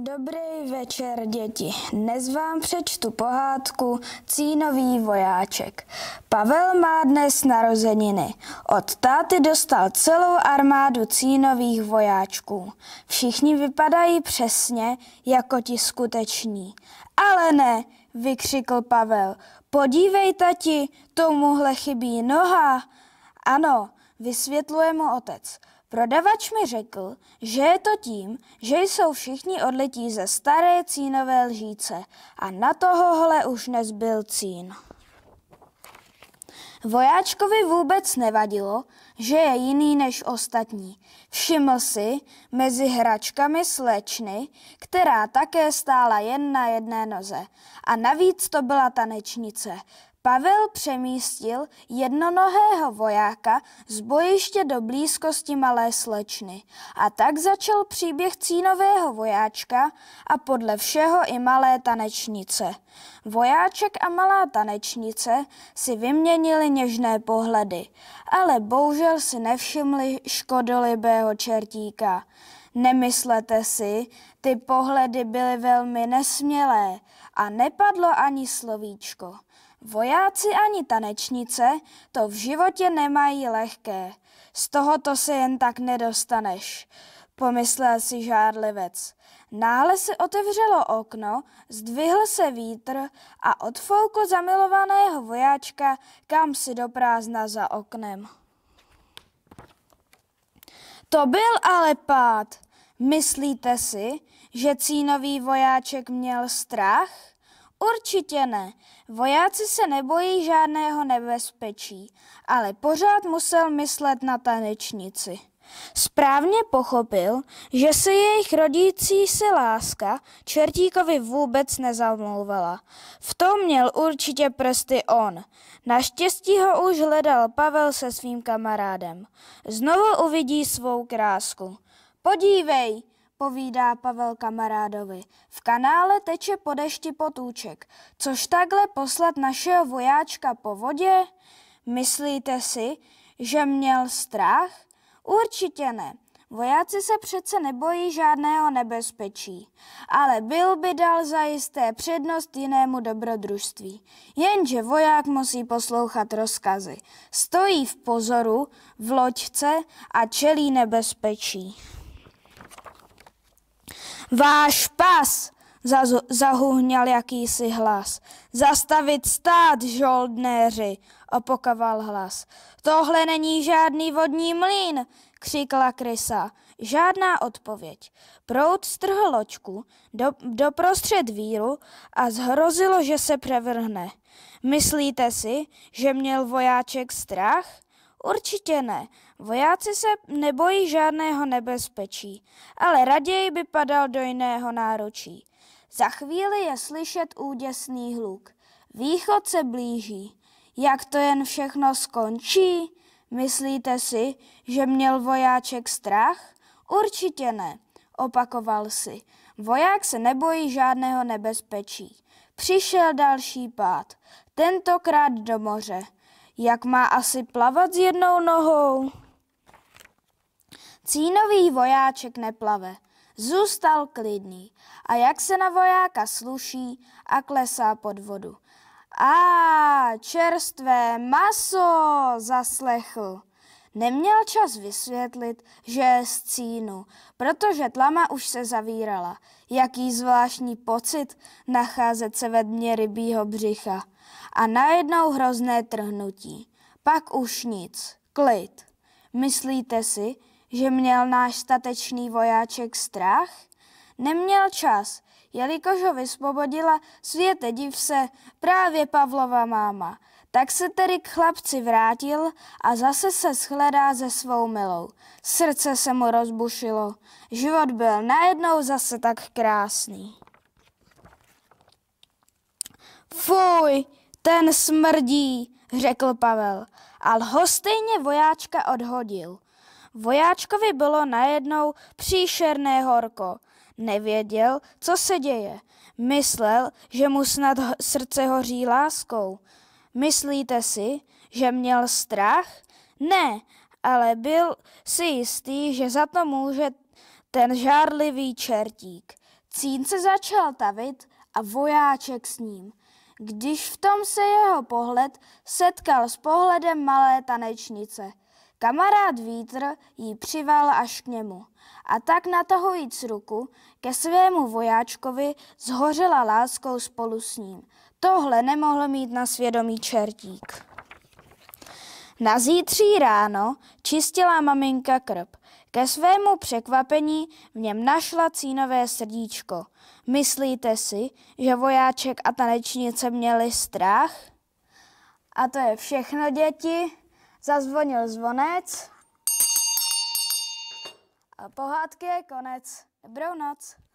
Dobrý večer, děti. Dnes vám přečtu pohádku Cínový vojáček. Pavel má dnes narozeniny. Od táty dostal celou armádu cínových vojáčků. Všichni vypadají přesně jako ti skuteční. Ale ne, vykřikl Pavel. Podívej, tati, tomuhle chybí noha. Ano, vysvětluje mu otec. Prodavač mi řekl, že je to tím, že jsou všichni odletí ze staré cínové lžíce a na tohohle už nezbyl cín. Vojáčkovi vůbec nevadilo, že je jiný než ostatní. Všiml si mezi hračkami slečny, která také stála jen na jedné noze. A navíc to byla tanečnice. Pavel přemístil jednonohého vojáka z bojiště do blízkosti malé slečny. A tak začal příběh cínového vojáčka a podle všeho i malé tanečnice. Vojáček a malá tanečnice si vyměnili něžné pohledy, ale bohužel si nevšimli škodolibého čertíka. Nemyslete si, ty pohledy byly velmi nesmělé a nepadlo ani slovíčko. Vojáci ani tanečnice to v životě nemají lehké. Z tohoto se jen tak nedostaneš, pomyslel si žárlivec. Náhle se otevřelo okno, zdvihl se vítr a odfoukl zamilovaného vojáčka kam si do prázdna za oknem. To byl ale pád. Myslíte si, že cínový vojáček měl strach? Určitě ne. Vojáci se nebojí žádného nebezpečí, ale pořád musel myslet na tanečnici. Správně pochopil, že se jejich rodící se láska Čertíkovi vůbec nezamlouvala. V tom měl určitě prsty on. Naštěstí ho už hledal Pavel se svým kamarádem. Znovu uvidí svou krásku. Podívej, povídá Pavel kamarádovi. V kanále teče po dešti potůček. Což takhle poslat našeho vojáčka po vodě? Myslíte si, že měl strach? Určitě ne. Vojáci se přece nebojí žádného nebezpečí, ale byl by dal zajisté přednost jinému dobrodružství. Jenže voják musí poslouchat rozkazy. Stojí v pozoru, v loďce a čelí nebezpečí. Váš pas! zahuhněl jakýsi hlas. Zastavit stát, žoldnéři, opokoval hlas. Tohle není žádný vodní mlín, křikla krysa. Žádná odpověď. Prout strhl ločku do, do prostřed víru a zhrozilo, že se převrhne. Myslíte si, že měl vojáček strach? Určitě ne. Vojáci se nebojí žádného nebezpečí, ale raději by padal do jiného náročí. Za chvíli je slyšet úděsný hluk. Východ se blíží. Jak to jen všechno skončí? Myslíte si, že měl vojáček strach? Určitě ne, opakoval si. Voják se nebojí žádného nebezpečí. Přišel další pád, tentokrát do moře. Jak má asi plavat s jednou nohou? Cínový vojáček neplave, zůstal klidný a jak se na vojáka sluší a klesá pod vodu. A čerstvé maso zaslechl. Neměl čas vysvětlit, že je z cínu, protože tlama už se zavírala. Jaký zvláštní pocit nacházet se ve dně rybího břicha. A najednou hrozné trhnutí. Pak už nic. Klid. Myslíte si, že měl náš statečný vojáček strach? Neměl čas, jelikož ho vysvobodila světe div se právě Pavlova máma. Tak se tedy k chlapci vrátil a zase se shledá se svou milou. Srdce se mu rozbušilo. Život byl najednou zase tak krásný. Fuj, ten smrdí, řekl Pavel, ale ho stejně vojáčka odhodil. Vojáčkovi bylo najednou příšerné horko. Nevěděl, co se děje. Myslel, že mu snad srdce hoří láskou. Myslíte si, že měl strach? Ne, ale byl si jistý, že za to může ten žárlivý čertík. Cín se začal tavit a vojáček s ním. Když v tom se jeho pohled setkal s pohledem malé tanečnice, kamarád vítr jí přival až k němu. A tak natahujíc ruku ke svému vojáčkovi zhořela láskou spolu s ním. Tohle nemohl mít na svědomí čertík. Na zítří ráno čistila maminka krb. Ke svému překvapení v něm našla cínové srdíčko. Myslíte si, že vojáček a tanečnice měli strach? A to je všechno, děti. Zazvonil zvonec. A pohádky je konec. Dobrou noc.